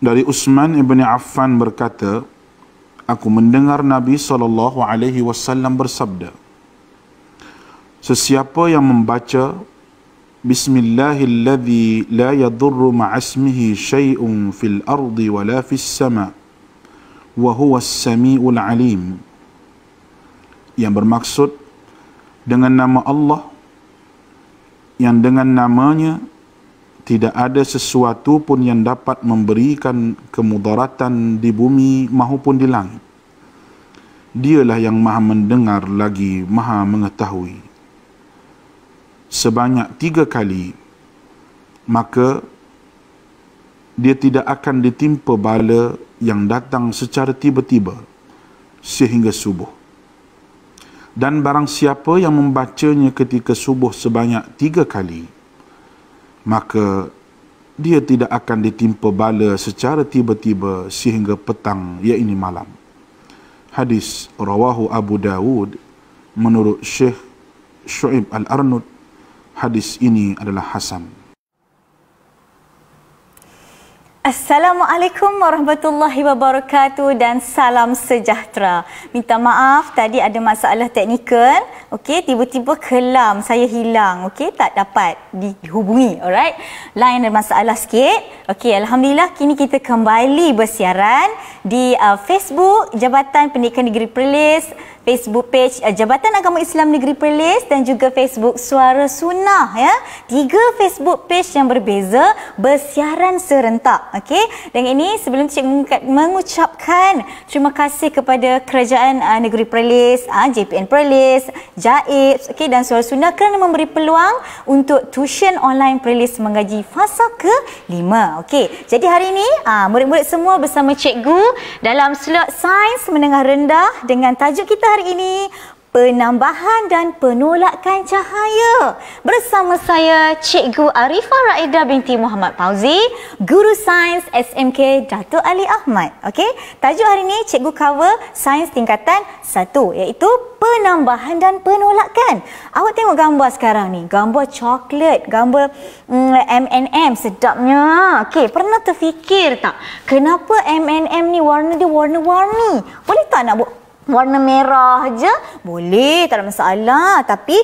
Dari Utsman ibni Affan berkata, aku mendengar Nabi saw bersabda, Sesiapa yang membaca Bismillahilladzi la yadurru ma'asmihi syai'un fil ardi wa la fis sama wa huwa sami'ul alim yang bermaksud dengan nama Allah yang dengan namanya tidak ada sesuatu pun yang dapat memberikan kemudaratan di bumi maupun di langit. Dialah yang maha mendengar lagi maha mengetahui. Sebanyak tiga kali, maka dia tidak akan ditimpa bala yang datang secara tiba-tiba sehingga subuh. Dan barang siapa yang membacanya ketika subuh sebanyak tiga kali, maka dia tidak akan ditimpa bala secara tiba-tiba sehingga petang ini malam hadis rawahu abu daud menurut syekh syuaib al-arnud hadis ini adalah hasan Assalamualaikum warahmatullahi wabarakatuh dan salam sejahtera. Minta maaf tadi ada masalah teknikal. Okey, tiba-tiba kelam saya hilang. Okey, tak dapat dihubungi. Alright. Lain ada masalah sikit. Okey, alhamdulillah kini kita kembali bersiaran di uh, Facebook Jabatan Pendidikan Negeri Perlis Facebook page eh, Jabatan Agama Islam Negeri Perlis dan juga Facebook Suara Sunnah ya. Tiga Facebook page yang berbeza bersiaran serentak. Okey. Dan ini sebelum cik mengucapkan terima kasih kepada Kerajaan eh, Negeri Perlis, eh, JPN Perlis, JAIPS okey dan Suara Sunnah kerana memberi peluang untuk tuition online Perlis mengaji fasa ke-5. Okey. Jadi hari ini murid-murid semua bersama cikgu dalam slot sains menengah rendah dengan tajuk kita hari ini penambahan dan penolakan cahaya bersama saya Cikgu Arifah Raida binti Muhammad Fauzi, Guru Sains SMK Datuk Ali Ahmad. Okay, tajuk hari ini Cikgu cover Sains tingkatan 1 iaitu penambahan dan penolakan. Awak tengok gambar sekarang ni, gambar coklat, gambar M&M sedapnya. Okay, pernah terfikir tak kenapa M&M ni warna dia warna-warni? Boleh tak nak buat warna merah je boleh tak ada masalah tapi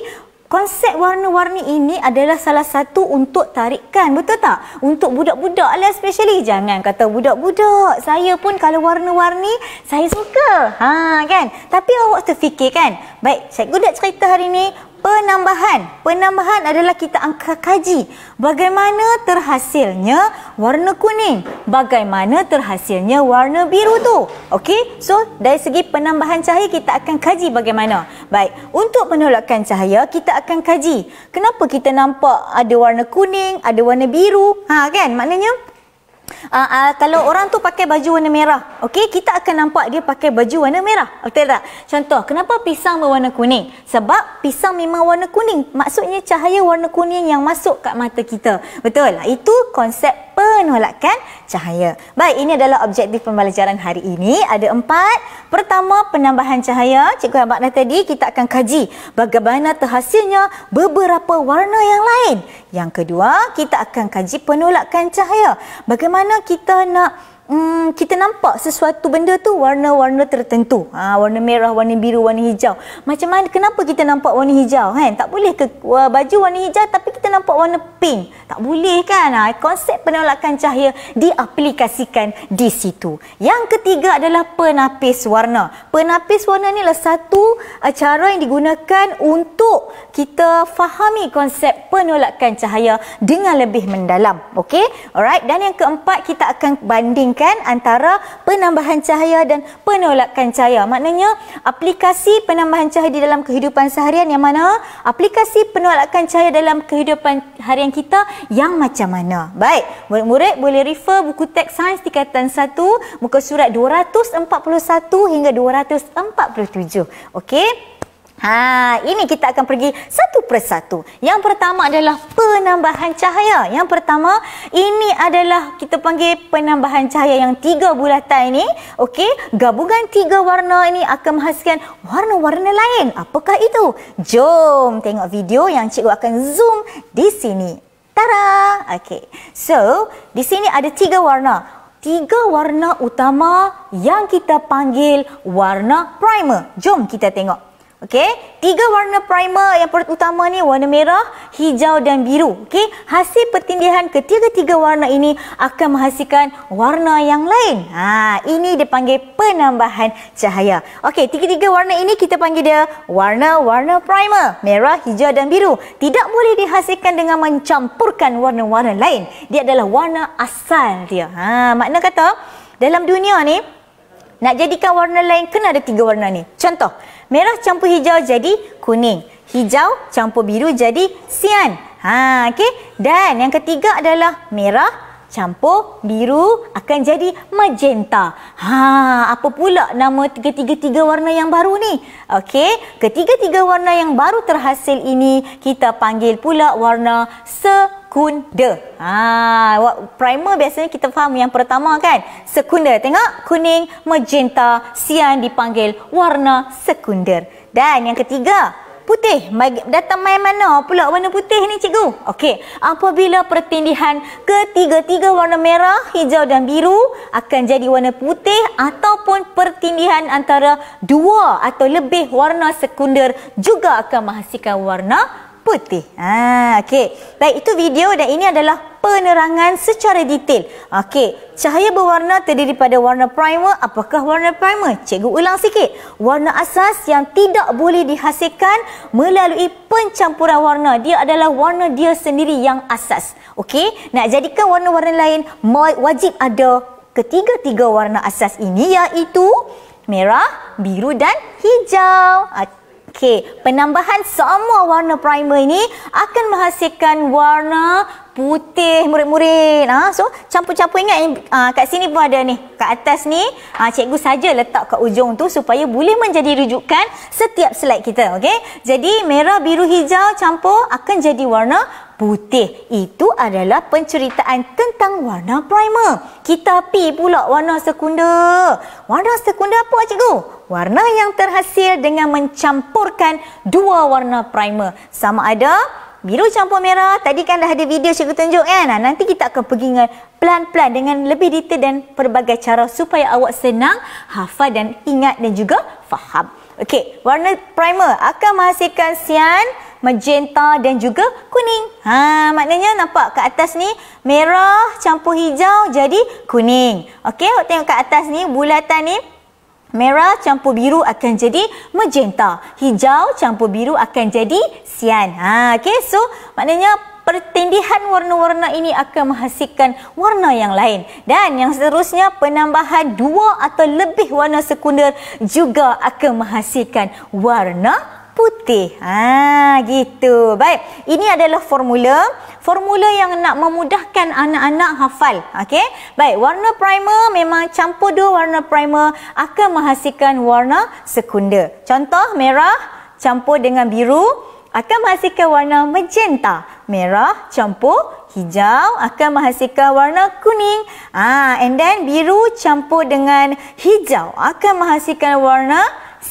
Konsep warna-warni ini adalah salah satu untuk tarikan, betul tak? Untuk budak-budak lah especially. Jangan kata budak-budak. Saya pun kalau warna-warni, saya suka. Ha kan? Tapi awak terfikir kan? Baik, cikgu nak cerita hari ni, penambahan. Penambahan adalah kita angka kaji bagaimana terhasilnya warna kuning, bagaimana terhasilnya warna biru tu. Okey? So, dari segi penambahan cahaya kita akan kaji bagaimana. Baik, untuk penolakan cahaya kita akan kaji. Kenapa kita nampak ada warna kuning, ada warna biru? Ha kan? Maknanya Uh, uh, kalau orang tu pakai baju warna merah, okay kita akan nampak dia pakai baju warna merah. Betul tak? Contoh, kenapa pisang berwarna kuning? Sebab pisang memang warna kuning. Maksudnya cahaya warna kuning yang masuk kat mata kita. Betul? Ah, itu konsep penolakan cahaya. Baik, ini adalah objektif pembelajaran hari ini. Ada empat. Pertama, penambahan cahaya. Cikgu yang makna tadi, kita akan kaji bagaimana terhasilnya beberapa warna yang lain. Yang kedua, kita akan kaji penolakan cahaya. Bagaimana の祈祷の Hmm, kita nampak sesuatu benda tu warna-warna tertentu. Ha, warna merah, warna biru, warna hijau. Macam mana, kenapa kita nampak warna hijau kan? Tak boleh ke wah, baju warna hijau tapi kita nampak warna pink? Tak boleh kan? Ha, konsep penolakan cahaya diaplikasikan di situ. Yang ketiga adalah penapis warna. Penapis warna ni adalah satu uh, cara yang digunakan untuk kita fahami konsep penolakan cahaya dengan lebih mendalam. Okay? Alright. Dan yang keempat, kita akan banding kan antara penambahan cahaya dan penolakan cahaya. Maknanya aplikasi penambahan cahaya di dalam kehidupan seharian yang mana? Aplikasi penolakan cahaya dalam kehidupan harian kita yang macam mana? Baik, murid-murid boleh refer buku teks sains tingkatan 1 muka surat 241 hingga 247. Okey? Ha, ini kita akan pergi satu persatu. Yang pertama adalah penambahan cahaya. Yang pertama, ini adalah kita panggil penambahan cahaya yang tiga bulatan ini. Okey, gabungan tiga warna ini akan menghasilkan warna-warna lain. Apakah itu? Jom tengok video yang cikgu akan zoom di sini. Tara! Okey. So, di sini ada tiga warna. Tiga warna utama yang kita panggil warna primer. Jom kita tengok. Okey, tiga warna primer yang perut utama ni warna merah, hijau dan biru. Okey, hasil pertindihan ketiga-tiga warna ini akan menghasilkan warna yang lain. Ha, ini dipanggil penambahan cahaya. Okey, tiga-tiga warna ini kita panggil dia warna-warna primer, merah, hijau dan biru. Tidak boleh dihasilkan dengan mencampurkan warna-warna lain. Dia adalah warna asal dia. Ha, makna kata dalam dunia ni nak jadikan warna lain kena ada tiga warna ni. Contoh, Merah campur hijau jadi kuning. Hijau campur biru jadi sian. Ha, okey. Dan yang ketiga adalah merah campur biru akan jadi magenta. Ha, apa pula nama tiga tiga warna yang baru ni? Okey, ketiga-tiga warna yang baru terhasil ini kita panggil pula warna se sekunda. Ha, ah, primer biasanya kita faham yang pertama kan? Sekunder Tengok kuning, magenta, sian dipanggil warna sekunder. Dan yang ketiga, putih. Datang main mana pula warna putih ni cikgu? Okey, apabila pertindihan ketiga-tiga warna merah, hijau dan biru akan jadi warna putih ataupun pertindihan antara dua atau lebih warna sekunder juga akan menghasilkan warna putih. Ha, okay. Baik, itu video dan ini adalah penerangan secara detail. Okay, cahaya berwarna terdiri pada warna primer. Apakah warna primer? Cikgu ulang sikit. Warna asas yang tidak boleh dihasilkan melalui pencampuran warna. Dia adalah warna dia sendiri yang asas. Okay. nak jadikan warna-warna lain wajib ada ketiga-tiga warna asas ini iaitu merah, biru dan hijau. Ah, Okey, penambahan semua warna primer ini akan menghasilkan warna putih murid-murid. Ha, so campur-campur ingat ha, kat sini pun ada ni. Kat atas ni, ha, cikgu saja letak kat ujung tu supaya boleh menjadi rujukan setiap slide kita. Okey, jadi merah, biru, hijau campur akan jadi warna putih. Itu adalah penceritaan tentang warna primer. Kita pi pula warna sekunder. Warna sekunder apa cikgu? warna yang terhasil dengan mencampurkan dua warna primer. Sama ada biru campur merah. Tadi kan dah ada video cikgu tunjuk kan. Nanti kita akan pergi dengan pelan-pelan dengan lebih detail dan pelbagai cara supaya awak senang hafal dan ingat dan juga faham. Okey, warna primer akan menghasilkan sian, magenta dan juga kuning. Ha, maknanya nampak kat atas ni merah campur hijau jadi kuning. Okey, awak tengok kat atas ni bulatan ni Merah campur biru akan jadi magenta. Hijau campur biru akan jadi cyan. Ha, okay. So, maknanya pertindihan warna-warna ini akan menghasilkan warna yang lain. Dan yang seterusnya, penambahan dua atau lebih warna sekunder juga akan menghasilkan warna putih. Ha gitu. Baik, ini adalah formula, formula yang nak memudahkan anak-anak hafal. Okey. Baik, warna primer memang campur dua warna primer akan menghasilkan warna sekunder. Contoh merah campur dengan biru akan menghasilkan warna magenta. Merah campur hijau akan menghasilkan warna kuning. Ah, and then biru campur dengan hijau akan menghasilkan warna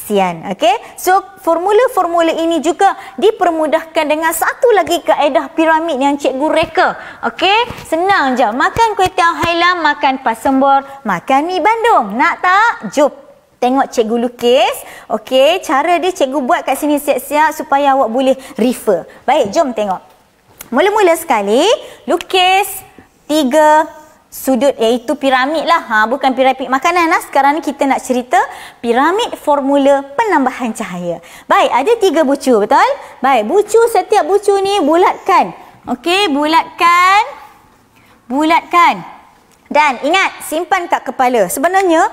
kepastian. Okey. So formula-formula ini juga dipermudahkan dengan satu lagi kaedah piramid yang cikgu reka. Okey. Senang je. Makan kuih tiaw hailam, makan pasembor, makan mi bandung. Nak tak? Jom. Tengok cikgu lukis. Okey. Cara dia cikgu buat kat sini siap-siap supaya awak boleh refer. Baik. Jom tengok. Mula-mula sekali. Lukis. Tiga sudut iaitu piramid lah. Ha, bukan piramid makanan lah. Sekarang ni kita nak cerita piramid formula penambahan cahaya. Baik, ada tiga bucu betul? Baik, bucu setiap bucu ni bulatkan. Okey, bulatkan. Bulatkan. Dan ingat, simpan kat kepala. Sebenarnya,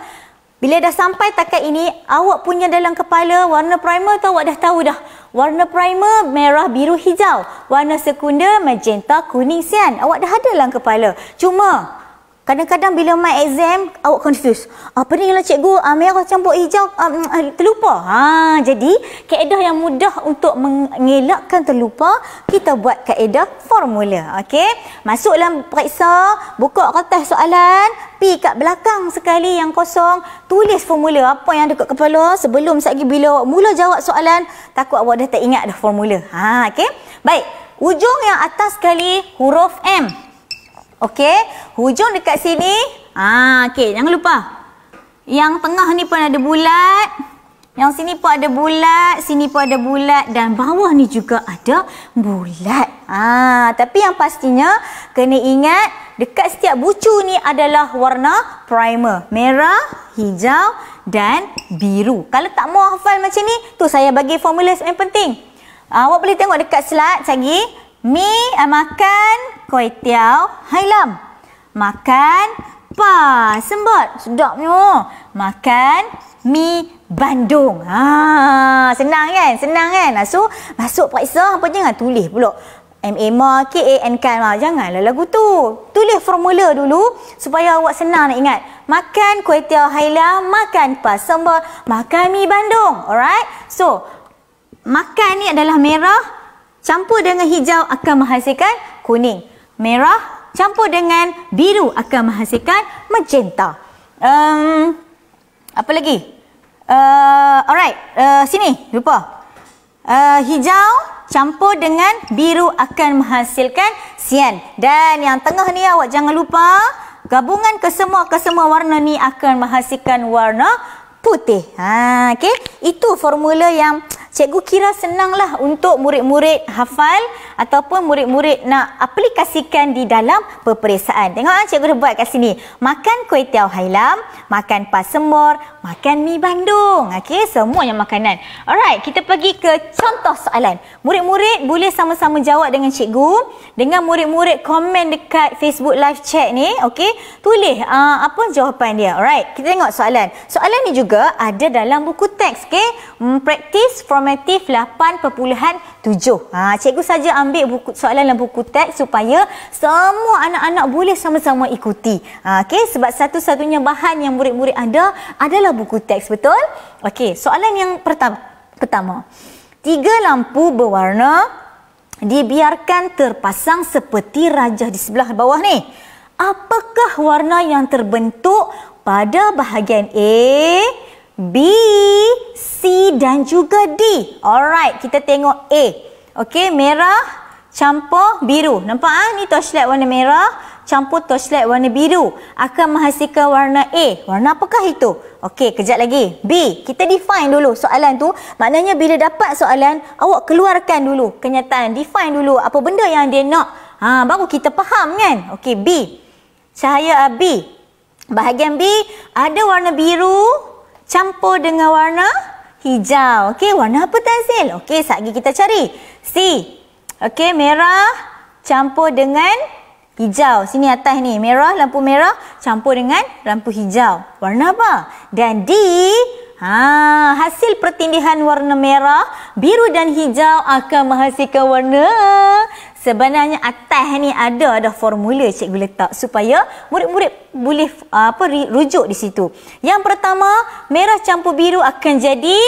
bila dah sampai takat ini, awak punya dalam kepala warna primer tu awak dah tahu dah. Warna primer merah, biru, hijau. Warna sekunder magenta, kuning, sian. Awak dah ada dalam kepala. Cuma, Kadang-kadang bila main exam, awak confused. Apa ni kalau cikgu uh, merah campur hijau, um, uh, terlupa. Ha, jadi, kaedah yang mudah untuk mengelakkan terlupa, kita buat kaedah formula. Okay? Masuk dalam periksa, buka kertas soalan, pi kat belakang sekali yang kosong, tulis formula apa yang dekat kepala sebelum sekejap bila awak mula jawab soalan, takut awak dah tak ingat dah formula. Ha, okay? Baik, ujung yang atas sekali huruf M. Okey, hujung dekat sini. Ah, okey, jangan lupa. Yang tengah ni pun ada bulat. Yang sini pun ada bulat, sini pun ada bulat dan bawah ni juga ada bulat. Ah, tapi yang pastinya kena ingat dekat setiap bucu ni adalah warna primer. Merah, hijau dan biru. Kalau tak mau hafal macam ni, tu saya bagi formula yang penting. Ah, awak boleh tengok dekat slide lagi. Mi eh, makan kuih tiaw hailam. Makan pa sembot. Sedap ni. Oh. Makan mi Bandung. Ha, senang kan? Senang kan? So, masuk periksa apa jangan ha, tulis pula. M-A-M-A, K-A-N-K-A. -K -A -N -K ha, Janganlah lagu tu. Tulis formula dulu supaya awak senang nak ingat. Makan kuih tiaw hailam, makan pas sembah, makan mi bandung. Alright? So, makan ni adalah merah campur dengan hijau akan menghasilkan kuning. Merah campur dengan biru akan menghasilkan magenta. Um, apa lagi? Uh, alright, uh, sini lupa. Uh, hijau campur dengan biru akan menghasilkan sian. Dan yang tengah ni awak jangan lupa. Gabungan kesemua-kesemua warna ni akan menghasilkan warna putih. Ha, okay. Itu formula yang cikgu kira senanglah untuk murid-murid hafal ataupun murid-murid nak aplikasikan di dalam peperiksaan. Tengok ah cikgu dah buat kat sini. Makan kuih hailam, makan pasemur, makan mi bandung. Okey, semuanya makanan. Alright, kita pergi ke contoh soalan. Murid-murid boleh sama-sama jawab dengan cikgu. Dengan murid-murid komen dekat Facebook live chat ni. Okey, tulis uh, apa jawapan dia. Alright, kita tengok soalan. Soalan ni juga ada dalam buku teks, okay? Practice formatif 8.7. Ha, cikgu saja ambil buku, soalan dalam buku teks supaya semua anak-anak boleh sama-sama ikuti. Ha, okay? Sebab satu-satunya bahan yang murid-murid ada adalah buku teks, betul? Okay, soalan yang pertama. pertama. Tiga lampu berwarna dibiarkan terpasang seperti rajah di sebelah bawah ni. Apakah warna yang terbentuk pada bahagian A? B, C dan juga D. Alright, kita tengok A. Okey, merah campur biru. Nampak ah ni torchlight warna merah campur torchlight warna biru akan menghasilkan warna A. Warna apakah itu? Okey, kejap lagi. B, kita define dulu soalan tu. Maknanya bila dapat soalan, awak keluarkan dulu kenyataan, define dulu apa benda yang dia nak. Ha, baru kita faham kan? Okey, B. Cahaya ah, B. Bahagian B ada warna biru, campur dengan warna hijau. Okey, warna apa Tazil? Okey, sekejap kita cari. C. Okey, merah campur dengan hijau. Sini atas ni, merah, lampu merah campur dengan lampu hijau. Warna apa? Dan D. Ha, hasil pertindihan warna merah, biru dan hijau akan menghasilkan warna Sebenarnya atas ni ada ada formula cikgu letak supaya murid-murid boleh ah, apa rujuk di situ. Yang pertama, merah campur biru akan jadi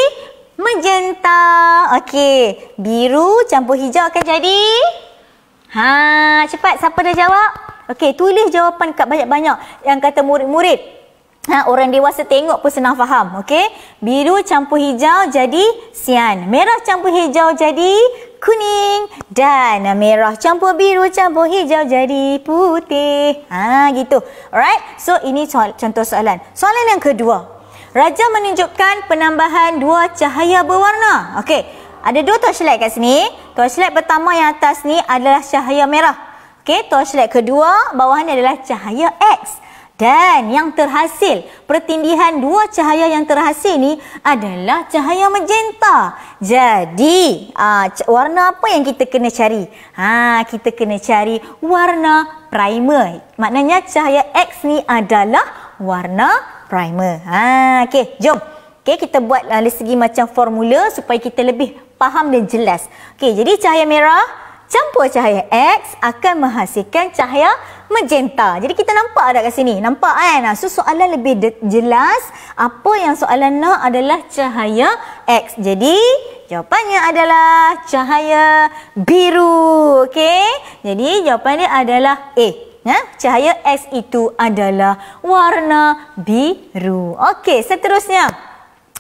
magenta. Okey, biru campur hijau akan jadi Ha, cepat siapa dah jawab? Okey, tulis jawapan kat banyak-banyak yang kata murid-murid. Ha, orang dewasa tengok pun senang faham. Okay? Biru campur hijau jadi sian. Merah campur hijau jadi kuning. Dan merah campur biru campur hijau jadi putih. Ha, gitu. Alright? So, ini soal, contoh soalan. Soalan yang kedua. Raja menunjukkan penambahan dua cahaya berwarna. Okay. Ada dua torchlight kat sini. Torchlight pertama yang atas ni adalah cahaya merah. Okay, torchlight kedua bawah ni adalah cahaya X dan yang terhasil pertindihan dua cahaya yang terhasil ni adalah cahaya magenta. Jadi aa, ah, warna apa yang kita kena cari? Ha kita kena cari warna primer. Maknanya cahaya X ni adalah warna primer. Ha okey jom. Okey kita buat ah, dari segi macam formula supaya kita lebih faham dan jelas. Okey jadi cahaya merah campur cahaya X akan menghasilkan cahaya magenta. Jadi kita nampak ada kat sini. Nampak kan? So soalan lebih jelas. Apa yang soalan nak adalah cahaya X. Jadi jawapannya adalah cahaya biru. Okey? Jadi jawapan dia adalah A. Ha? Cahaya X itu adalah warna biru. Okey, seterusnya.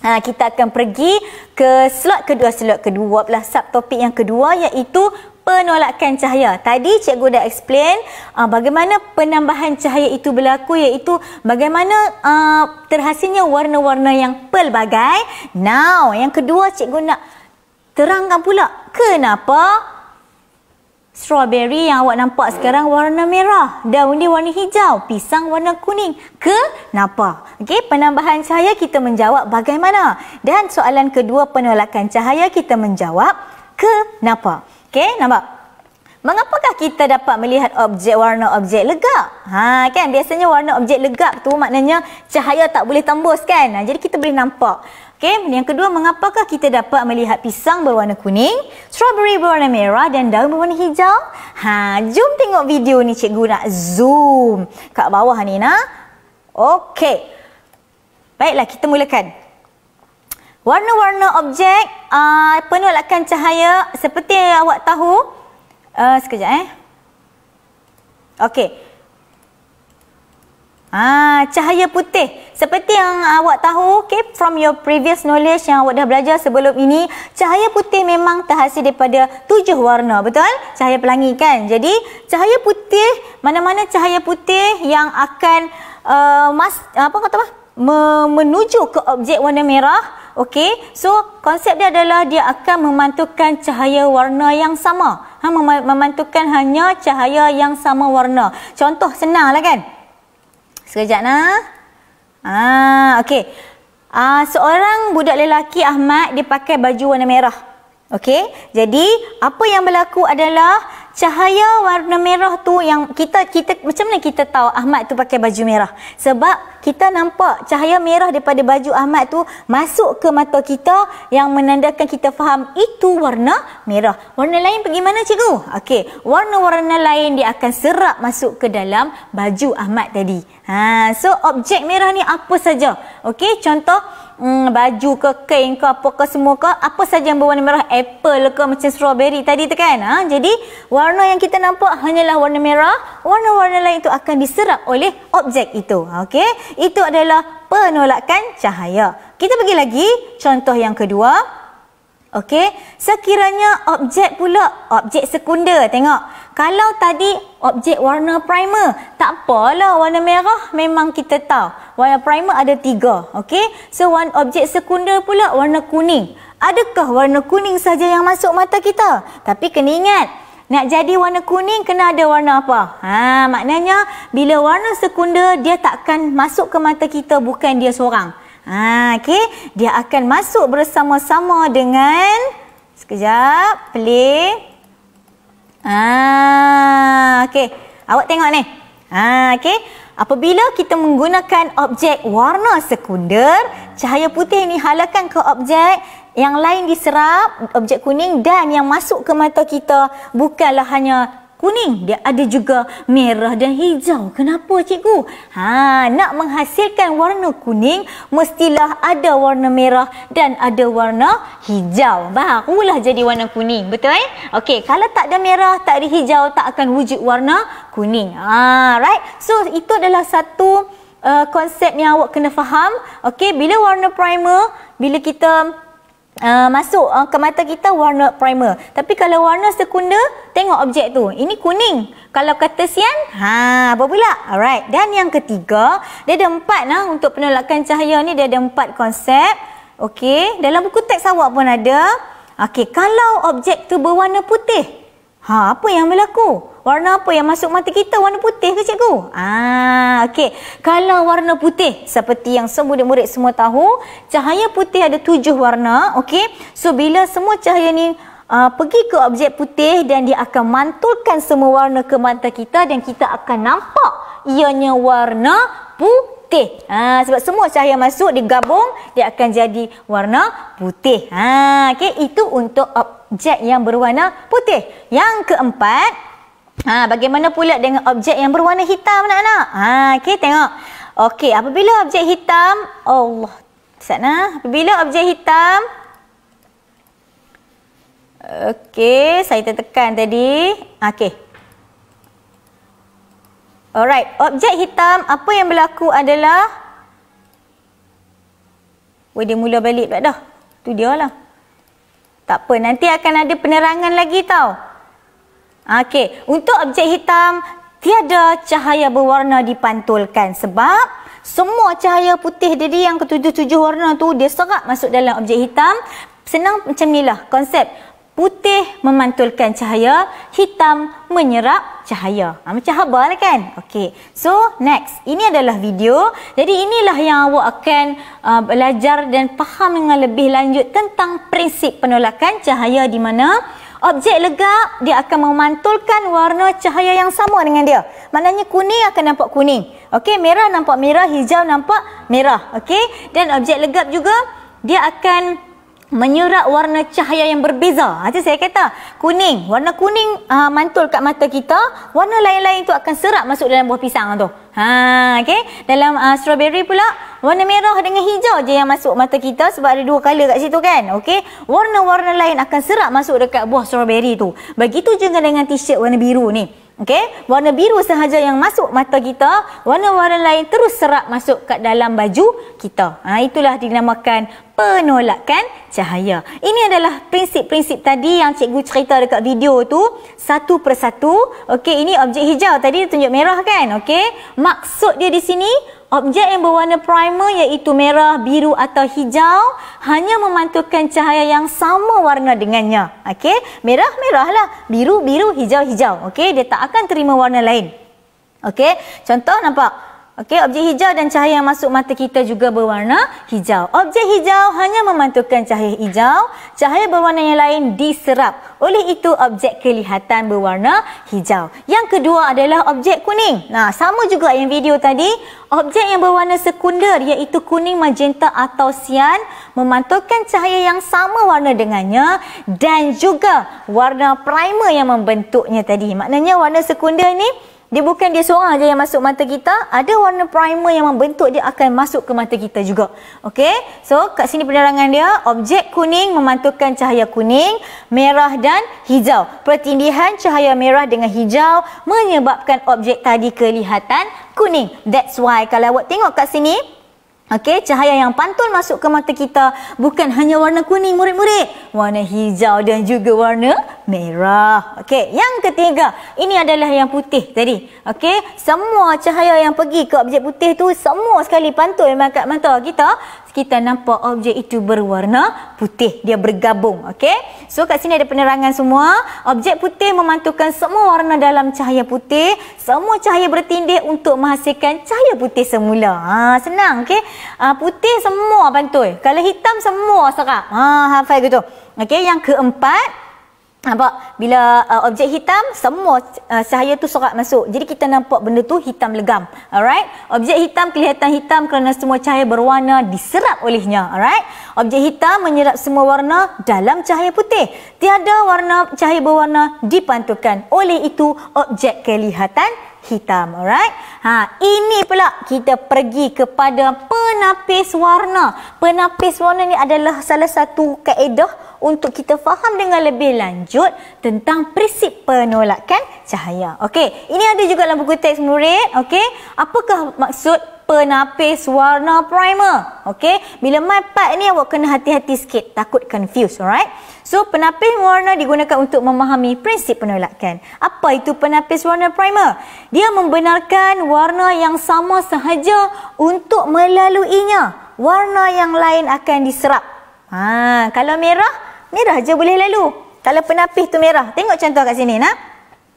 Ha, kita akan pergi ke slot kedua. Slot kedua pula subtopik yang kedua iaitu penolakan cahaya. Tadi cikgu dah explain uh, bagaimana penambahan cahaya itu berlaku iaitu bagaimana uh, terhasilnya warna-warna yang pelbagai. Now, yang kedua cikgu nak terangkan pula kenapa strawberry yang awak nampak sekarang warna merah, daun dia warna hijau, pisang warna kuning. Kenapa? Okey, penambahan cahaya kita menjawab bagaimana? Dan soalan kedua penolakan cahaya kita menjawab Kenapa? Okey, nampak? Mengapakah kita dapat melihat objek warna objek legap? Ha kan biasanya warna objek legap tu maknanya cahaya tak boleh tembus kan. Ha, jadi kita boleh nampak. Okey, yang kedua mengapakah kita dapat melihat pisang berwarna kuning, strawberry berwarna merah dan daun berwarna hijau? Ha, jom tengok video ni cikgu nak zoom kat bawah ni nah. Okey. Baiklah kita mulakan. Warna-warna objek uh, penolakan cahaya seperti yang awak tahu. Uh, sekejap eh. Okey. Ah, cahaya putih. Seperti yang awak tahu, okay, from your previous knowledge yang awak dah belajar sebelum ini, cahaya putih memang terhasil daripada tujuh warna, betul? Cahaya pelangi kan? Jadi, cahaya putih, mana-mana cahaya putih yang akan uh, mas, apa kata apa? Menuju ke objek warna merah, Okey, so konsep dia adalah dia akan memantulkan cahaya warna yang sama. Ha, mem- memantulkan hanya cahaya yang sama warna. Contoh senang lah kan? Sekejap nah. Ah, okey. Ah, seorang budak lelaki Ahmad dia pakai baju warna merah. Okey, jadi apa yang berlaku adalah cahaya warna merah tu yang kita kita macam mana kita tahu Ahmad tu pakai baju merah sebab kita nampak cahaya merah daripada baju Ahmad tu masuk ke mata kita yang menandakan kita faham itu warna merah warna lain bagaimana cikgu okey warna-warna lain dia akan serap masuk ke dalam baju Ahmad tadi ha so objek merah ni apa saja okey contoh hmm, baju ke kain ke apa ke semua ke apa saja yang berwarna merah apple ke macam strawberry tadi tu kan ha? jadi warna yang kita nampak hanyalah warna merah warna-warna lain itu akan diserap oleh objek itu okey itu adalah penolakan cahaya kita pergi lagi contoh yang kedua Okey, sekiranya objek pula, objek sekunder, tengok. Kalau tadi objek warna primer, tak apalah warna merah memang kita tahu. Warna primer ada tiga. Okey, so one objek sekunder pula warna kuning. Adakah warna kuning saja yang masuk mata kita? Tapi kena ingat, nak jadi warna kuning kena ada warna apa? Ha, maknanya bila warna sekunder dia takkan masuk ke mata kita bukan dia seorang. Ha, okay. Dia akan masuk bersama-sama dengan... Sekejap. Play. Ha, okay. Awak tengok ni. Ha, okay. Apabila kita menggunakan objek warna sekunder, cahaya putih ini halakan ke objek yang lain diserap, objek kuning dan yang masuk ke mata kita bukanlah hanya kuning, dia ada juga merah dan hijau. Kenapa cikgu? Ha, nak menghasilkan warna kuning mestilah ada warna merah dan ada warna hijau. Barulah jadi warna kuning, betul eh? Okey, kalau tak ada merah, tak ada hijau, tak akan wujud warna kuning. Ha, right? So itu adalah satu uh, konsep yang awak kena faham. Okey, bila warna primer, bila kita uh, masuk uh, ke mata kita warna primer. Tapi kalau warna sekunder, tengok objek tu. Ini kuning. Kalau kata sian, ha, apa pula? Alright. Dan yang ketiga, dia ada empat lah untuk penolakan cahaya ni. Dia ada empat konsep. Okey. Dalam buku teks awak pun ada. Okey. Kalau objek tu berwarna putih. Ha, apa yang berlaku? Warna apa yang masuk mata kita? Warna putih ke cikgu? Ah, okey. Kalau warna putih, seperti yang semua murid-murid semua tahu, cahaya putih ada tujuh warna, okey. So, bila semua cahaya ni uh, pergi ke objek putih dan dia akan mantulkan semua warna ke mata kita dan kita akan nampak ianya warna putih putih. Ha, sebab semua cahaya masuk digabung dia akan jadi warna putih. Ha, okay. Itu untuk objek yang berwarna putih. Yang keempat, ha, bagaimana pula dengan objek yang berwarna hitam anak-anak? Ha, okay, tengok. Okey, apabila objek hitam, Allah, sana. Apabila objek hitam, okey, saya tekan tadi. Okey, Alright, objek hitam apa yang berlaku adalah Weh, dia mula balik pula dah. Tu dia lah. Tak apa, nanti akan ada penerangan lagi tau. Okey, untuk objek hitam, tiada cahaya berwarna dipantulkan sebab semua cahaya putih jadi yang ketujuh-tujuh warna tu dia serap masuk dalam objek hitam. Senang macam ni lah konsep. Putih memantulkan cahaya, hitam menyerap cahaya. Ha, macam haba lah kan? Okay. So, next. Ini adalah video. Jadi, inilah yang awak akan uh, belajar dan faham dengan lebih lanjut tentang prinsip penolakan cahaya di mana objek legap dia akan memantulkan warna cahaya yang sama dengan dia. Maknanya kuning akan nampak kuning. Okay, merah nampak merah, hijau nampak merah. Okay, dan objek legap juga dia akan menyerap warna cahaya yang berbeza. Ha, macam saya kata, kuning. Warna kuning uh, mantul kat mata kita, warna lain-lain tu akan serap masuk dalam buah pisang tu. Ha, okay. Dalam uh, strawberry pula, warna merah dengan hijau je yang masuk mata kita sebab ada dua color kat situ kan. Okay. Warna-warna lain akan serap masuk dekat buah strawberry tu. Begitu juga dengan t-shirt warna biru ni. Okey, warna biru sahaja yang masuk mata kita, warna-warna lain terus serap masuk kat dalam baju kita. Ha, itulah dinamakan penolakan cahaya. Ini adalah prinsip-prinsip tadi yang cikgu cerita dekat video tu, satu persatu. Okey, ini objek hijau tadi tunjuk merah kan? Okey, maksud dia di sini Objek yang berwarna primer iaitu merah, biru atau hijau hanya memantulkan cahaya yang sama warna dengannya. Okey, merah-merahlah, biru-biru, hijau-hijau. Okey, dia tak akan terima warna lain. Okey, contoh nampak? Okey, objek hijau dan cahaya yang masuk mata kita juga berwarna hijau. Objek hijau hanya memantulkan cahaya hijau, cahaya berwarna yang lain diserap. Oleh itu, objek kelihatan berwarna hijau. Yang kedua adalah objek kuning. Nah, sama juga yang video tadi, objek yang berwarna sekunder iaitu kuning, magenta atau sian memantulkan cahaya yang sama warna dengannya dan juga warna primer yang membentuknya tadi. Maknanya warna sekunder ni dia bukan dia seorang aja yang masuk mata kita ada warna primer yang membentuk dia akan masuk ke mata kita juga okey so kat sini penerangan dia objek kuning memantulkan cahaya kuning merah dan hijau pertindihan cahaya merah dengan hijau menyebabkan objek tadi kelihatan kuning that's why kalau awak tengok kat sini Okey, cahaya yang pantul masuk ke mata kita bukan hanya warna kuning murid-murid. Warna hijau dan juga warna merah. Okey, yang ketiga, ini adalah yang putih tadi. Okey, semua cahaya yang pergi ke objek putih tu semua sekali pantul memang kat mata kita, kita nampak objek itu berwarna putih, dia bergabung, okey. So kat sini ada penerangan semua, objek putih memantulkan semua warna dalam cahaya putih, semua cahaya bertindih untuk menghasilkan cahaya putih semula. Ha, senang, okey. Ha, putih semua pantul. Kalau hitam semua serap. Ha, hafal gitu. Okey, yang keempat, Nampak? Bila uh, objek hitam, semua uh, cahaya tu sorak masuk. Jadi kita nampak benda tu hitam legam. Alright? Objek hitam kelihatan hitam kerana semua cahaya berwarna diserap olehnya. Alright? Objek hitam menyerap semua warna dalam cahaya putih. Tiada warna cahaya berwarna dipantulkan. Oleh itu, objek kelihatan hitam. Alright? Ha, ini pula kita pergi kepada penapis warna. Penapis warna ni adalah salah satu kaedah untuk kita faham dengan lebih lanjut tentang prinsip penolakan cahaya. Okey, ini ada juga dalam buku teks murid. Okey, apakah maksud penapis warna primer? Okey, bila my part ni awak kena hati-hati sikit, takut confuse, alright? So, penapis warna digunakan untuk memahami prinsip penolakan. Apa itu penapis warna primer? Dia membenarkan warna yang sama sahaja untuk melaluinya. Warna yang lain akan diserap. Ha, kalau merah, merah je boleh lalu. Kalau penapis tu merah. Tengok contoh kat sini nak?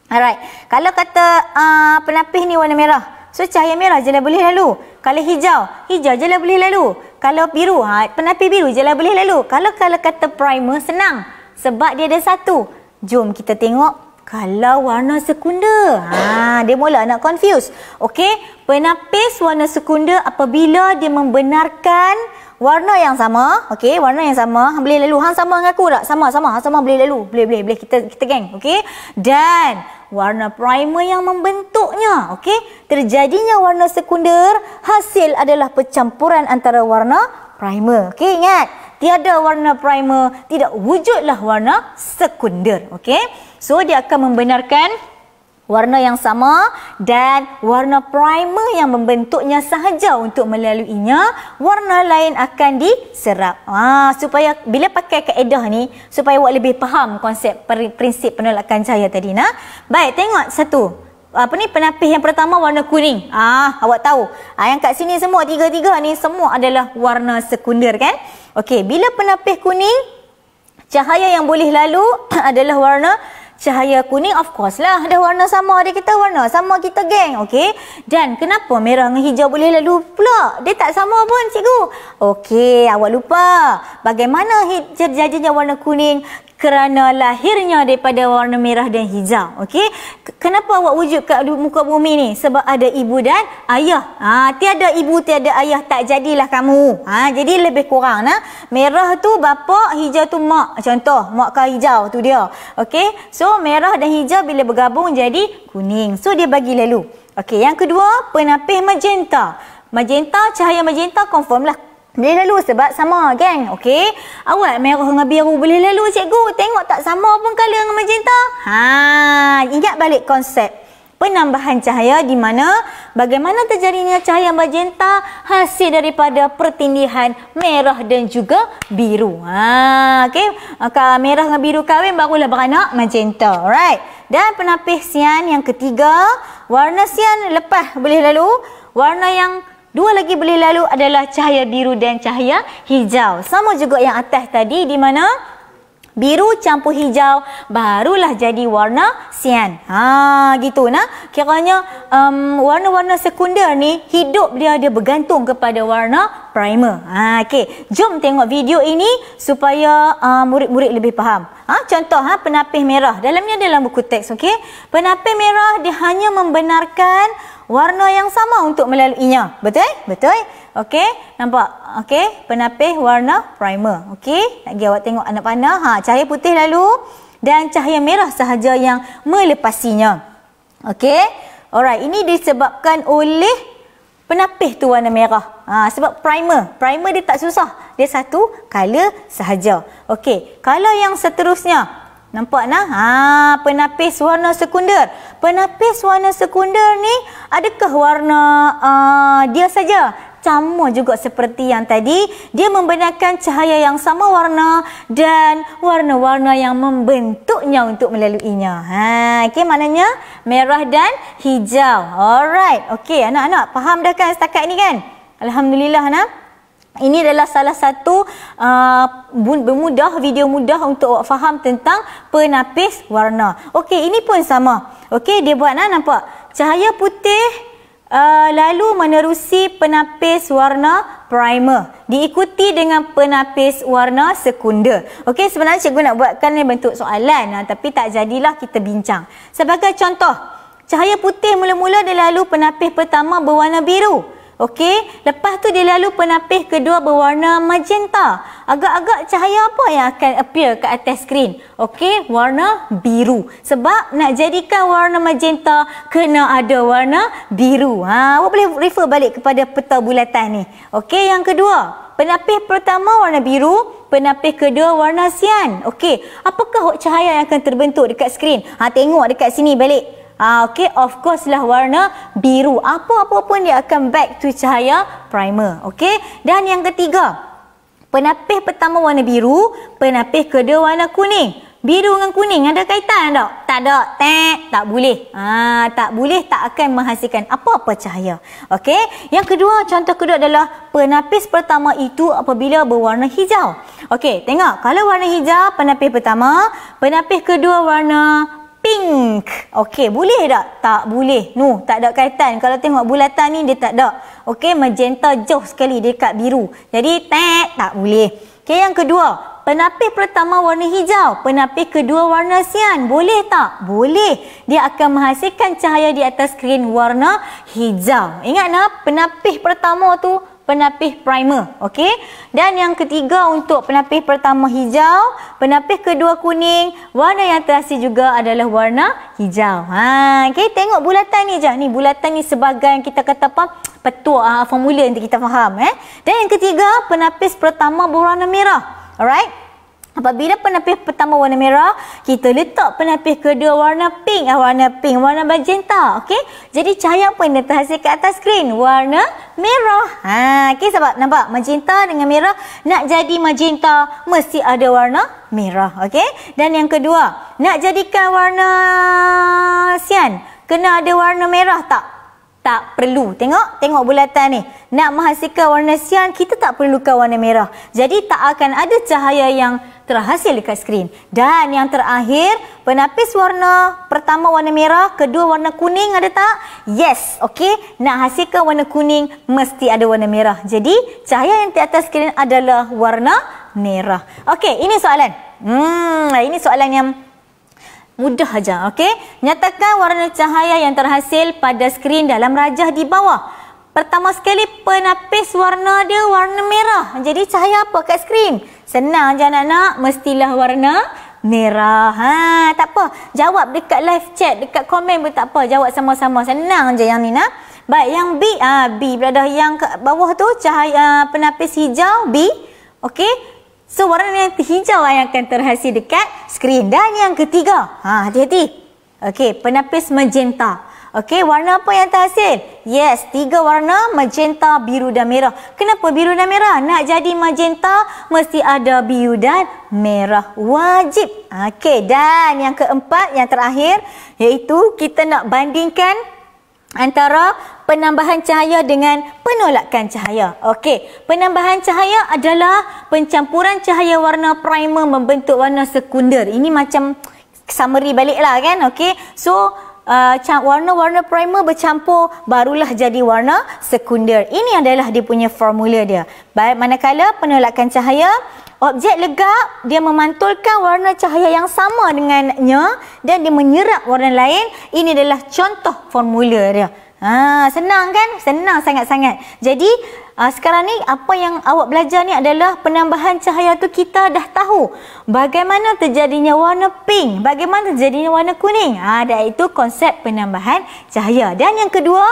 Alright. Kalau kata uh, penapis ni warna merah. So cahaya merah je lah boleh lalu. Kalau hijau, hijau je lah boleh lalu. Kalau biru, ha, penapis biru je lah boleh lalu. Kalau kalau kata primer senang sebab dia ada satu. Jom kita tengok kalau warna sekunda. Ha, dia mula nak confuse. Okay, penapis warna sekunda apabila dia membenarkan warna yang sama, okey, warna yang sama, hang boleh lalu. Hang sama dengan aku tak? Sama, sama. Hang sama boleh lalu. Boleh, boleh, boleh. Kita kita geng, okey. Dan warna primer yang membentuknya, okey. Terjadinya warna sekunder, hasil adalah pencampuran antara warna primer. Okey, ingat. Tiada warna primer, tidak wujudlah warna sekunder, okey. So dia akan membenarkan warna yang sama dan warna primer yang membentuknya sahaja untuk melaluinya warna lain akan diserap. Ha, supaya bila pakai kaedah ni supaya awak lebih faham konsep prinsip penolakan cahaya tadi nah. Baik tengok satu. Apa ni penapis yang pertama warna kuning. Ah awak tahu. Ah yang kat sini semua tiga-tiga ni semua adalah warna sekunder kan? Okey, bila penapis kuning cahaya yang boleh lalu adalah warna cahaya kuning of course lah dah warna sama dia kita warna sama kita geng okay? dan kenapa merah dengan hijau boleh lalu pula dia tak sama pun cikgu Okay, awak lupa bagaimana jadinya warna kuning kerana lahirnya daripada warna merah dan hijau. Okey. Kenapa awak wujud kat muka bumi ni? Sebab ada ibu dan ayah. Ha, tiada ibu, tiada ayah tak jadilah kamu. Ha, jadi lebih kurang nah. Merah tu bapa, hijau tu mak. Contoh, mak kau hijau tu dia. Okey. So merah dan hijau bila bergabung jadi kuning. So dia bagi lalu. Okey, yang kedua, penapis magenta. Magenta, cahaya magenta confirm lah boleh lalu sebab sama geng. Kan? Okey. Awak merah dengan biru boleh lalu cikgu. Tengok tak sama pun color dengan magenta. Ha, ingat balik konsep penambahan cahaya di mana bagaimana terjadinya cahaya magenta hasil daripada pertindihan merah dan juga biru. Ha, okey. Kalau merah dengan biru kahwin barulah beranak magenta. Alright. Dan penapis sian yang ketiga, warna sian lepas boleh lalu. Warna yang Dua lagi boleh lalu adalah cahaya biru dan cahaya hijau. Sama juga yang atas tadi di mana biru campur hijau barulah jadi warna sian. Ha gitu nah. Kiranya um, warna-warna sekunder ni hidup dia dia bergantung kepada warna primer. Ha okey. Jom tengok video ini supaya uh, murid-murid lebih faham. Ha contoh ha penapis merah. Dalamnya dalam buku teks okey. Penapis merah dia hanya membenarkan warna yang sama untuk melaluinya. Betul? Betul? Okey, nampak? Okey, penapis warna primer. Okey, lagi awak tengok anak panah. Ha, cahaya putih lalu dan cahaya merah sahaja yang melepasinya. Okey, alright. Ini disebabkan oleh penapis tu warna merah. Ha, sebab primer. Primer dia tak susah. Dia satu color sahaja. Okey, Kalau yang seterusnya. Nampak nah? Ha, penapis warna sekunder. Penapis warna sekunder ni adakah warna uh, dia saja? Sama juga seperti yang tadi, dia membenarkan cahaya yang sama warna dan warna-warna yang membentuknya untuk melaluinya. Ha, okey maknanya merah dan hijau. Alright. Okey anak-anak, faham dah kan setakat ni kan? Alhamdulillah nah. Ini adalah salah satu uh, bermudah video mudah untuk awak faham tentang penapis warna. Okey, ini pun sama. Okey, dia buat nah, nampak cahaya putih uh, lalu menerusi penapis warna primer diikuti dengan penapis warna sekunder. Okey, sebenarnya cikgu nak buatkan ni bentuk soalan nah, tapi tak jadilah kita bincang. Sebagai contoh, cahaya putih mula-mula dia lalu penapis pertama berwarna biru. Okey, lepas tu dia lalu penapis kedua berwarna magenta. Agak-agak cahaya apa yang akan appear ke atas skrin? Okey, warna biru. Sebab nak jadikan warna magenta, kena ada warna biru. Ha, apa boleh refer balik kepada peta bulatan ni. Okey, yang kedua. Penapis pertama warna biru, penapis kedua warna sian. Okey, apakah cahaya yang akan terbentuk dekat skrin? Ha, tengok dekat sini balik. Ah, okay, of course lah warna biru. Apa-apa pun dia akan back to cahaya primer. Okay, dan yang ketiga. Penapis pertama warna biru, penapis kedua warna kuning. Biru dengan kuning ada kaitan tak? Tak ada. Tak, tak boleh. Ah, tak boleh tak akan menghasilkan apa-apa cahaya. Okey. Yang kedua, contoh kedua adalah penapis pertama itu apabila berwarna hijau. Okey, tengok. Kalau warna hijau penapis pertama, penapis kedua warna pink. Okey, boleh tak? Tak boleh. Nu, tak ada kaitan. Kalau tengok bulatan ni dia tak ada. Okey, magenta jauh sekali dekat biru. Jadi tak tak boleh. Okey, yang kedua, penapis pertama warna hijau, penapis kedua warna sian. Boleh tak? Boleh. Dia akan menghasilkan cahaya di atas skrin warna hijau. Ingat nak penapis pertama tu penapis primer. Okey. Dan yang ketiga untuk penapis pertama hijau, penapis kedua kuning, warna yang terasi juga adalah warna hijau. Ha, okey tengok bulatan ni je. Ni bulatan ni sebagai yang kita kata apa? Petua ah, ha, formula yang kita faham eh. Dan yang ketiga penapis pertama berwarna merah. Alright. Apabila penapis pertama warna merah, kita letak penapis kedua warna pink. ah Warna pink, warna magenta. Okey? Jadi, cahaya apa yang terhasil ke atas skrin? Warna merah. Ha, Okey, sahabat. Nampak? Magenta dengan merah. Nak jadi magenta, mesti ada warna merah. Okey? Dan yang kedua, nak jadikan warna sian. Kena ada warna merah tak? Tak perlu. Tengok, tengok bulatan ni. Nak menghasilkan warna sian, kita tak perlukan warna merah. Jadi, tak akan ada cahaya yang terhasil dekat skrin. Dan yang terakhir, penapis warna pertama warna merah, kedua warna kuning ada tak? Yes, okey. Nak hasilkan warna kuning, mesti ada warna merah. Jadi, cahaya yang di atas skrin adalah warna merah. Okey, ini soalan. Hmm, ini soalan yang mudah aja, okey. Nyatakan warna cahaya yang terhasil pada skrin dalam rajah di bawah. Pertama sekali, penapis warna dia warna merah. Jadi, cahaya apa kat skrin? Senang je anak-anak, mestilah warna merah. Ha, tak apa. Jawab dekat live chat, dekat komen pun tak apa. Jawab sama-sama. Senang je yang ni nak. Baik, yang B, ah B berada yang ke bawah tu cahaya ah, penapis hijau B. Okey. So warna yang hijau yang akan terhasil dekat skrin dan yang ketiga. Ha, hati-hati. Okey, penapis magenta. Okey, warna apa yang terhasil? Yes, tiga warna, magenta, biru dan merah. Kenapa biru dan merah? Nak jadi magenta, mesti ada biru dan merah. Wajib. Okey, dan yang keempat, yang terakhir, iaitu kita nak bandingkan antara penambahan cahaya dengan penolakan cahaya. Okey, penambahan cahaya adalah pencampuran cahaya warna primer membentuk warna sekunder. Ini macam summary baliklah kan, okey. So, uh, warna-warna primer bercampur barulah jadi warna sekunder. Ini adalah dia punya formula dia. Baik, manakala penolakan cahaya, objek legap dia memantulkan warna cahaya yang sama dengannya dan dia menyerap warna lain. Ini adalah contoh formula dia. Ha, senang kan? Senang sangat-sangat. Jadi, Uh, sekarang ni apa yang awak belajar ni adalah penambahan cahaya tu kita dah tahu bagaimana terjadinya warna pink, bagaimana terjadinya warna kuning. Ah uh, itu konsep penambahan cahaya. Dan yang kedua,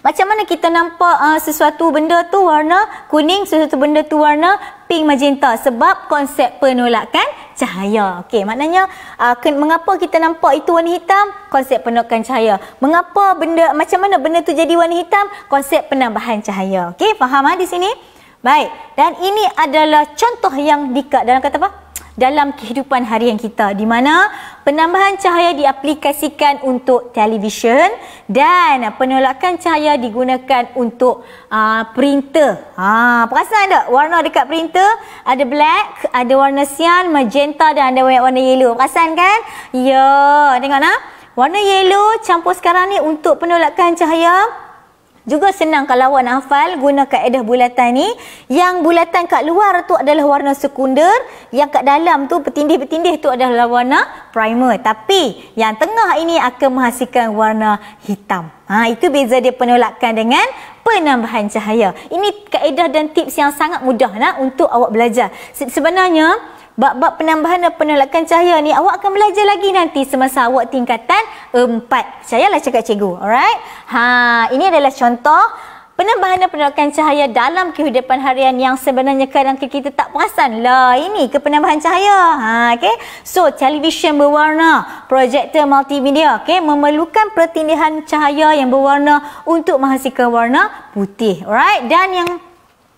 macam mana kita nampak uh, sesuatu benda tu warna kuning, sesuatu benda tu warna pink magenta sebab konsep penolakan cahaya. Okey, maknanya uh, mengapa kita nampak itu warna hitam? Konsep penolakan cahaya. Mengapa benda macam mana benda tu jadi warna hitam? Konsep penambahan cahaya. Okey, faham ah di sini? Baik. Dan ini adalah contoh yang dikat dalam kata apa? dalam kehidupan harian kita di mana penambahan cahaya diaplikasikan untuk televisyen dan penolakan cahaya digunakan untuk uh, printer. Ha, perasan tak warna dekat printer? Ada black, ada warna cyan, magenta dan ada warna yellow. Perasan kan? Ya, tengok nak. Warna yellow campur sekarang ni untuk penolakan cahaya juga senang kalau awak nak hafal guna kaedah bulatan ni. Yang bulatan kat luar tu adalah warna sekunder. Yang kat dalam tu bertindih-bertindih tu adalah warna primer. Tapi yang tengah ini akan menghasilkan warna hitam. Ha, itu beza dia penolakan dengan penambahan cahaya. Ini kaedah dan tips yang sangat mudah nak untuk awak belajar. Sebenarnya bab-bab penambahan dan penolakan cahaya ni awak akan belajar lagi nanti semasa awak tingkatan 4. Percayalah cakap cikgu. Alright. Ha, ini adalah contoh penambahan dan penolakan cahaya dalam kehidupan harian yang sebenarnya kadang kita tak perasan. Lah, ini ke penambahan cahaya. Ha, okay. So, televisyen berwarna, projektor multimedia, okay, memerlukan pertindihan cahaya yang berwarna untuk menghasilkan warna putih. Alright. Dan yang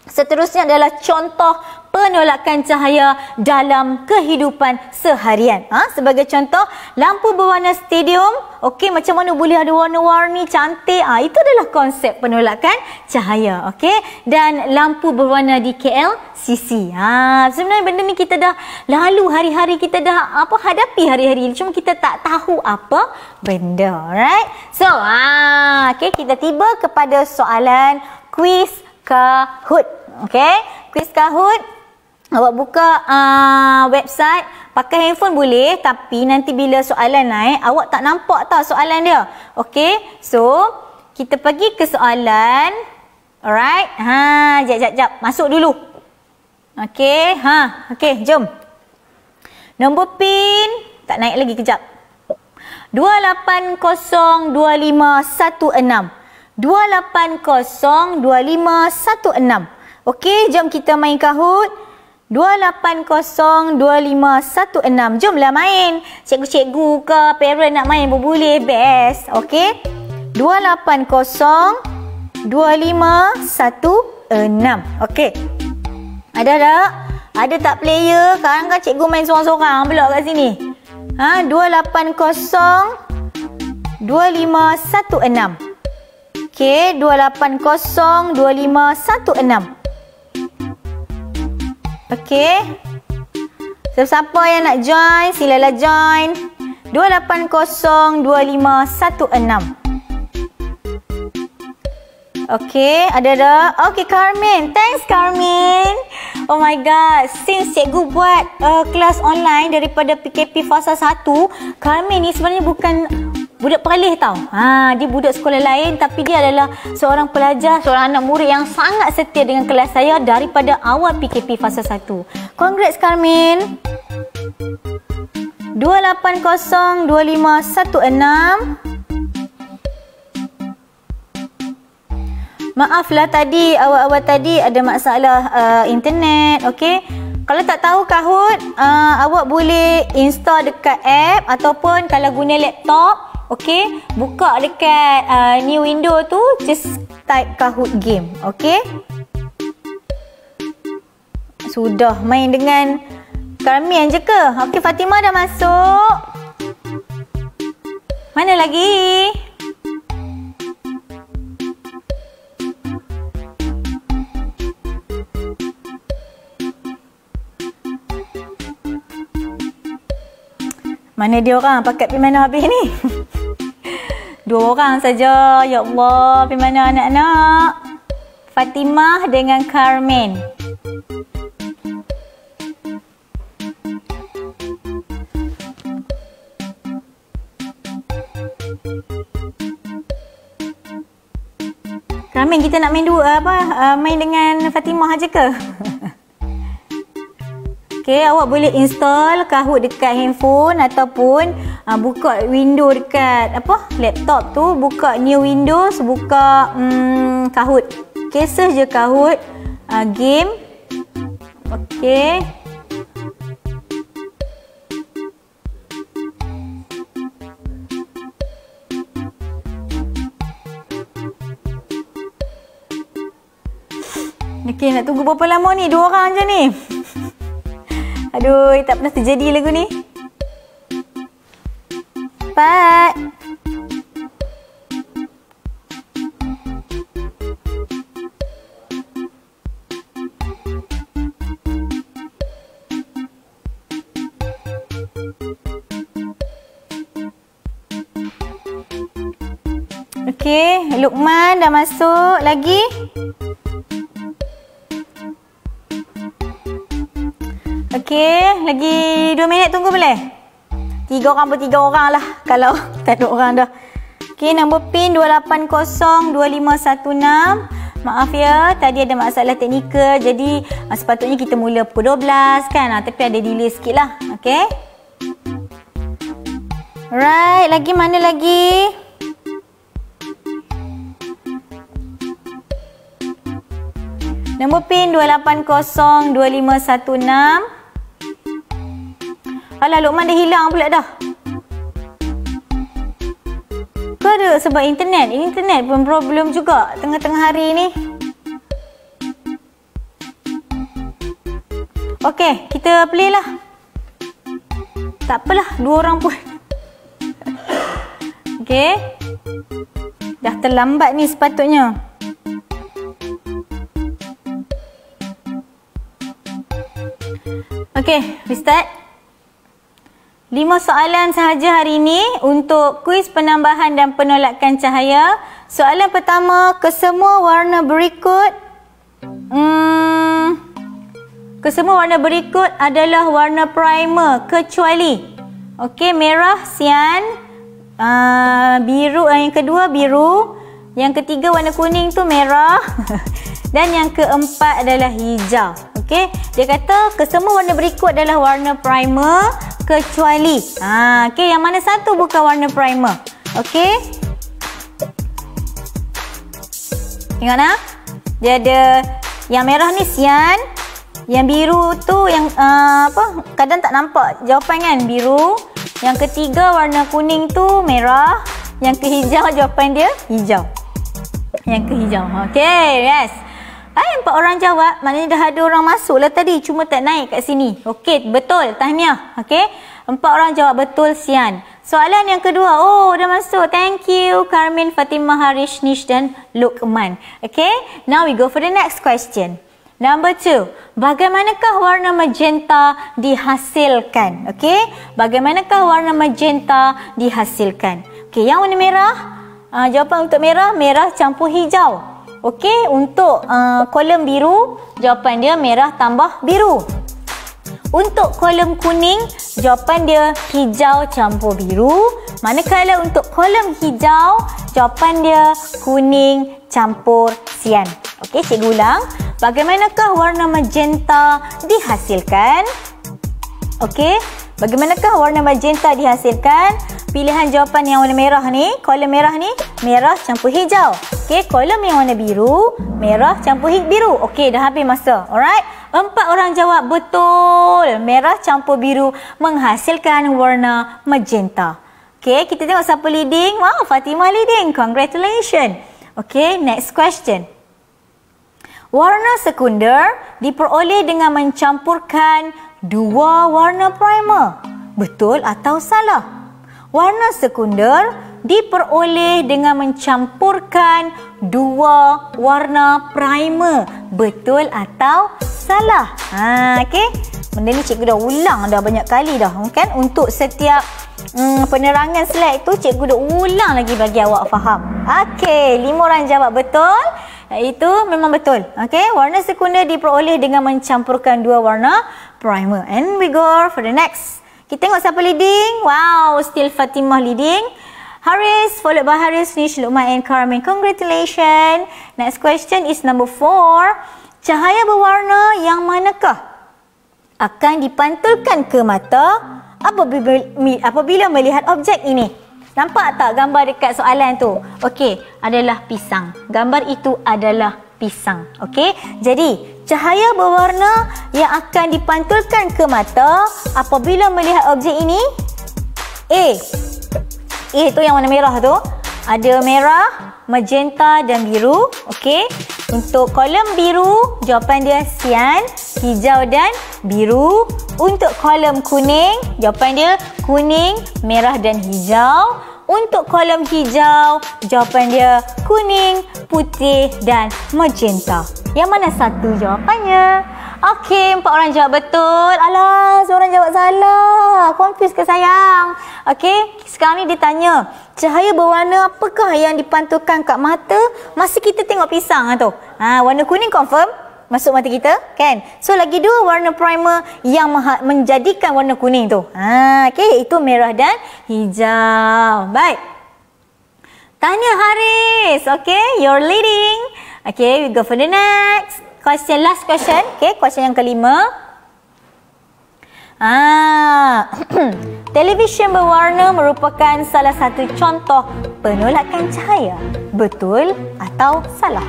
Seterusnya adalah contoh penolakan cahaya dalam kehidupan seharian. Ha? Sebagai contoh, lampu berwarna stadium, okey macam mana boleh ada warna-warni cantik? Ah ha, itu adalah konsep penolakan cahaya, okey? Dan lampu berwarna di KLCC. Ha, sebenarnya benda ni kita dah lalu hari-hari kita dah apa hadapi hari-hari ini. Cuma kita tak tahu apa benda, alright? So, ha, okay kita tiba kepada soalan kuis Kahoot. Okay. Quiz Kahoot. Awak buka uh, website. Pakai handphone boleh. Tapi nanti bila soalan naik. Awak tak nampak tau soalan dia. Okay. So. Kita pergi ke soalan. Alright. Ha. Jap, jap, jap. Masuk dulu. Okay. Ha. Okay. Jom. Nombor pin. Tak naik lagi. Kejap. 280 2516. 28022516. Okey, jom kita main Kahoot. 28022516. Jomlah main. Cikgu-cikgu ke parent nak main boleh. Best. Okey. 28022516. Okey. Ada tak? Ada tak player? Sekarang kan cikgu main seorang-seorang pula kat sini. Ha, 28022516. Okey, 2802516. Okey. So, siapa yang nak join, silalah join. 2802516. Okey, ada dah. Okey, Carmen. Thanks, Carmen. Oh my god, since cikgu buat uh, kelas online daripada PKP fasa 1, Carmen ni sebenarnya bukan budak peralih tau. Ha, dia budak sekolah lain tapi dia adalah seorang pelajar, seorang anak murid yang sangat setia dengan kelas saya daripada awal PKP fasa 1. Congrats Carmen. 2802516 Maaf lah tadi awal-awal tadi ada masalah uh, internet, Okay. Kalau tak tahu Kahoot, uh, awak boleh install dekat app ataupun kalau guna laptop, okay buka dekat uh, new window tu just type kahoot game okay sudah main dengan Karmian je ke? Okay Fatima dah masuk. Mana lagi? Mana dia orang? Pakai pemain mana habis ni? Dua orang saja. Ya Allah, pergi mana anak-anak? Fatimah dengan Carmen. Carmen, kita nak main dua apa? Uh, main dengan Fatimah aje ke? Okey, awak boleh install Kahoot dekat handphone ataupun ha, buka window dekat apa laptop tu buka new windows buka mm, kahoot kahut kisah je kahut ha, ah, game okey Okay, nak tunggu berapa lama ni? Dua orang je ni. Aduh, tak pernah terjadi lagu ni cepat. Okey, Lukman dah masuk lagi. Okey, lagi dua minit tunggu boleh? Tiga orang bertiga orang lah Kalau tak ada orang dah Okay, nombor pin 2802516 Maaf ya, tadi ada masalah teknikal Jadi ah, sepatutnya kita mula pukul 12 kan ah, Tapi ada delay sikit lah Okay Alright, lagi mana lagi? Nombor pin 2802516 Alah, Luqman dah hilang pula dah. Kau ada sebab internet? Internet pun problem juga tengah-tengah hari ni. Okey, kita play lah. Tak apalah, dua orang pun. Okey. Dah terlambat ni sepatutnya. Okay, restart. start. Lima soalan sahaja hari ini untuk kuis penambahan dan penolakan cahaya. Soalan pertama, kesemua warna berikut... Hmm, kesemua warna berikut adalah warna primer kecuali... Okey, merah, sian. Uh, biru, uh, yang kedua biru. Yang ketiga warna kuning tu merah. dan yang keempat adalah hijau. Okey, dia kata kesemua warna berikut adalah warna primer kecuali. Ha, okey, yang mana satu bukan warna primer. Okay, Tengok nak. Dia ada yang merah ni sian. Yang biru tu yang uh, apa? Kadang tak nampak jawapan kan? Biru. Yang ketiga warna kuning tu merah. Yang kehijau jawapan dia hijau. Yang kehijau. okay, yes. Ay, ah, empat orang jawab. Maknanya dah ada orang masuk lah tadi. Cuma tak naik kat sini. Okey, betul. Tahniah. Okey. Empat orang jawab betul, Sian. Soalan yang kedua. Oh, dah masuk. Thank you, Carmen, Fatimah, Harish, Nish dan Lukman. Okey. Now we go for the next question. Number two. Bagaimanakah warna magenta dihasilkan? Okey. Bagaimanakah warna magenta dihasilkan? Okey, yang warna merah. Uh, jawapan untuk merah, merah campur hijau. Okey, untuk uh, kolom biru, jawapan dia merah tambah biru. Untuk kolom kuning, jawapan dia hijau campur biru. Manakala untuk kolom hijau, jawapan dia kuning campur sian. Okey, cikgu ulang. Bagaimanakah warna magenta dihasilkan? Okey, bagaimanakah warna magenta dihasilkan? Pilihan jawapan yang warna merah ni, kolom merah ni, merah campur hijau. Okey, kolom yang warna biru, merah campur hit biru. Okey, dah habis masa. Alright. Empat orang jawab betul. Merah campur biru menghasilkan warna magenta. Okey, kita tengok siapa leading. Wow, Fatima leading. Congratulations. Okey, next question. Warna sekunder diperoleh dengan mencampurkan dua warna primer. Betul atau salah? Warna sekunder diperoleh dengan mencampurkan dua warna primer. Betul atau salah? Ha, okey. Benda ni cikgu dah ulang dah banyak kali dah. Kan? Untuk setiap hmm, penerangan slide tu, cikgu dah ulang lagi bagi awak faham. Okey, lima orang jawab betul. Itu memang betul. Okey, warna sekunder diperoleh dengan mencampurkan dua warna primer. And we go for the next. Kita tengok siapa leading. Wow, still Fatimah leading. Haris followed by Haris, Nish, Lukman and Carmen. Congratulations. Next question is number four. Cahaya berwarna yang manakah akan dipantulkan ke mata apabila, apabila melihat objek ini? Nampak tak gambar dekat soalan tu? Okey, adalah pisang. Gambar itu adalah pisang. Okey, jadi cahaya berwarna yang akan dipantulkan ke mata apabila melihat objek ini? A. A eh, tu yang warna merah tu ada merah, magenta dan biru. Okey. Untuk kolom biru, jawapan dia sian, hijau dan biru. Untuk kolom kuning, jawapan dia kuning, merah dan hijau. Untuk kolom hijau, jawapan dia kuning, putih dan magenta. Yang mana satu jawapannya? Okey, empat orang jawab betul. Alah, seorang jawab salah. Confuse ke sayang? Okey, sekarang ni ditanya, cahaya berwarna apakah yang dipantulkan kat mata masa kita tengok pisang lah tu? Ha, warna kuning confirm masuk mata kita, kan? So lagi dua warna primer yang menjadikan warna kuning tu. Ha, okey, itu merah dan hijau. Baik. Tanya Haris. Okey, you're leading. Okay, we go for the next question last question. Okay, question yang kelima. Ah, televisyen berwarna merupakan salah satu contoh penolakan cahaya. Betul atau salah?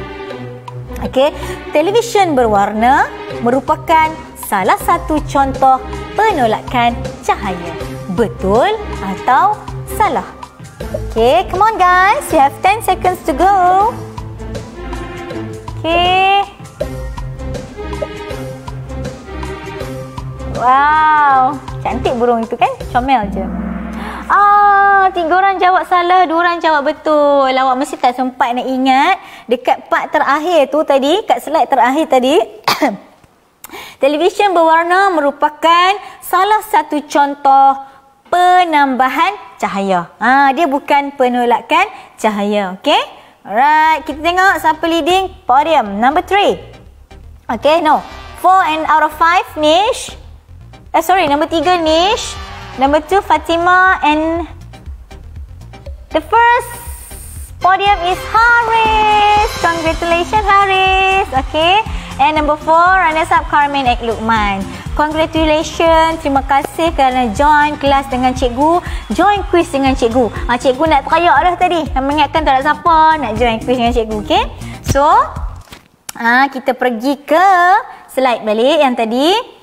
Okay, televisyen berwarna merupakan salah satu contoh penolakan cahaya. Betul atau salah? Okay, come on guys, you have 10 seconds to go. Okay. Wow, cantik burung itu kan? Comel je. Ah, tiga orang jawab salah, dua orang jawab betul. Awak mesti tak sempat nak ingat dekat part terakhir tu tadi, kat slide terakhir tadi. Televisyen berwarna merupakan salah satu contoh penambahan cahaya. Ha, dia bukan penolakan cahaya. Okay? Alright, kita tengok siapa leading podium. Number three. Okay, no. Four and out of five, Nish. Eh sorry, number tiga Nish. Number two Fatima and the first podium is Haris. Congratulations Haris. Okay. And number four, runners up Carmen Ek Lukman. Congratulations. Terima kasih kerana join kelas dengan cikgu. Join quiz dengan cikgu. Ha, cikgu nak teriak dah tadi. Mengingatkan tak ada siapa nak join quiz dengan cikgu. Okay. So, ha, kita pergi ke slide balik yang tadi.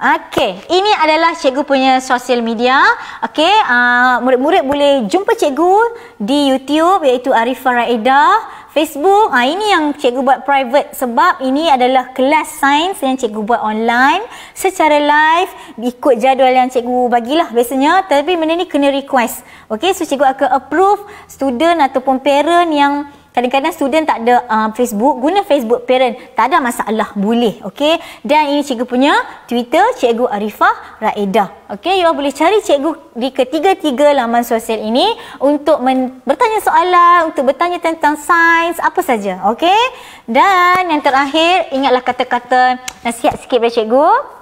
Okey, ini adalah cikgu punya sosial media. Okey, uh, murid-murid boleh jumpa cikgu di YouTube iaitu Arifah Raida. Facebook, ah ini yang cikgu buat private sebab ini adalah kelas sains yang cikgu buat online secara live ikut jadual yang cikgu bagilah biasanya tapi benda ni kena request. Okey, so cikgu akan approve student ataupun parent yang Kadang-kadang student tak ada uh, Facebook, guna Facebook parent. Tak ada masalah, boleh. Okey. Dan ini cikgu punya Twitter, Cikgu Arifah Raeda. Okey, you all boleh cari cikgu di ketiga-tiga laman sosial ini untuk bertanya soalan, untuk bertanya tentang sains, apa saja. Okey. Dan yang terakhir, ingatlah kata-kata nasihat sikit dari cikgu.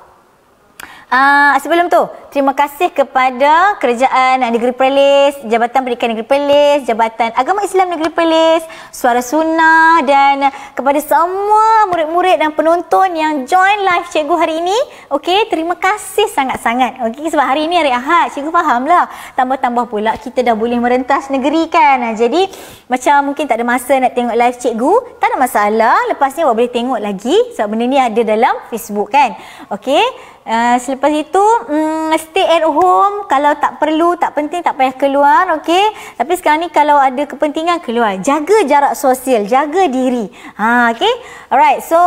Uh, sebelum tu, terima kasih kepada Kerajaan ah, Negeri Perlis, Jabatan Pendidikan Negeri Perlis, Jabatan Agama Islam Negeri Perlis, Suara Sunnah dan kepada semua murid-murid dan penonton yang join live cikgu hari ini. Okay, terima kasih sangat-sangat. Okay, sebab hari ini hari Ahad, cikgu lah. Tambah-tambah pula kita dah boleh merentas negeri kan. Ah, jadi, macam mungkin tak ada masa nak tengok live cikgu, tak ada masalah. Lepas ni awak boleh tengok lagi sebab benda ni ada dalam Facebook kan. Okay. Uh, selepas itu um, stay at home kalau tak perlu tak penting tak payah keluar okey tapi sekarang ni kalau ada kepentingan keluar jaga jarak sosial jaga diri ha okey alright so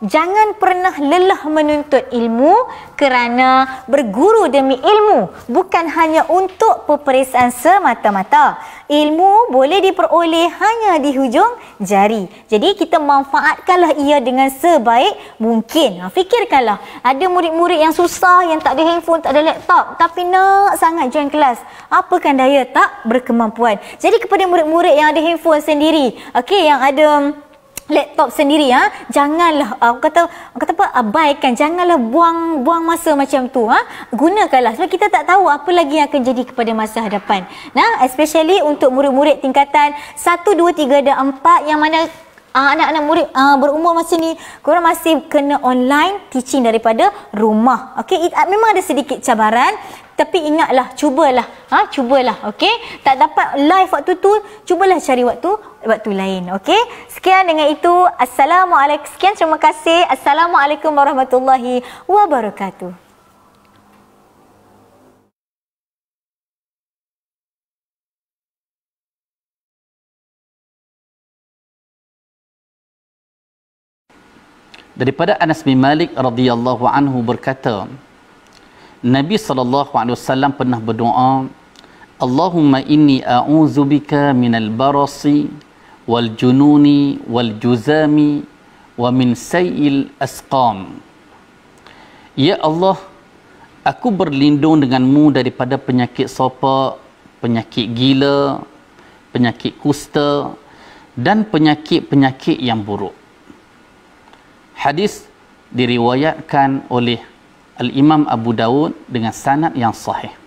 Jangan pernah lelah menuntut ilmu kerana berguru demi ilmu bukan hanya untuk peperiksaan semata-mata. Ilmu boleh diperoleh hanya di hujung jari. Jadi kita manfaatkanlah ia dengan sebaik mungkin. Ha, fikirkanlah ada murid-murid yang susah yang tak ada handphone, tak ada laptop tapi nak sangat join kelas. Apakan daya tak berkemampuan. Jadi kepada murid-murid yang ada handphone sendiri, okay, yang ada laptop sendiri ha janganlah aku ah, kata aku kata apa abaikan ah, janganlah buang buang masa macam tu ha gunakanlah sebab kita tak tahu apa lagi yang akan jadi kepada masa hadapan nah especially untuk murid-murid tingkatan 1 2 3 dan 4 yang mana Uh, anak-anak murid uh, berumur masa ni korang masih kena online teaching daripada rumah. Okey, memang ada sedikit cabaran tapi ingatlah cubalah ha cubalah okey tak dapat live waktu tu cubalah cari waktu waktu lain okey sekian dengan itu assalamualaikum sekian terima kasih assalamualaikum warahmatullahi wabarakatuh daripada Anas bin Malik radhiyallahu anhu berkata Nabi sallallahu alaihi wasallam pernah berdoa, "Allahumma inni a'udzubika minal barasi wal jununi wal juzami wa min sayyil asqam." Ya Allah, aku berlindung denganmu daripada penyakit sopa, penyakit gila, penyakit kusta dan penyakit-penyakit yang buruk. Hadis diriwayatkan oleh Al-Imam Abu Dawud dengan sanad yang sahih.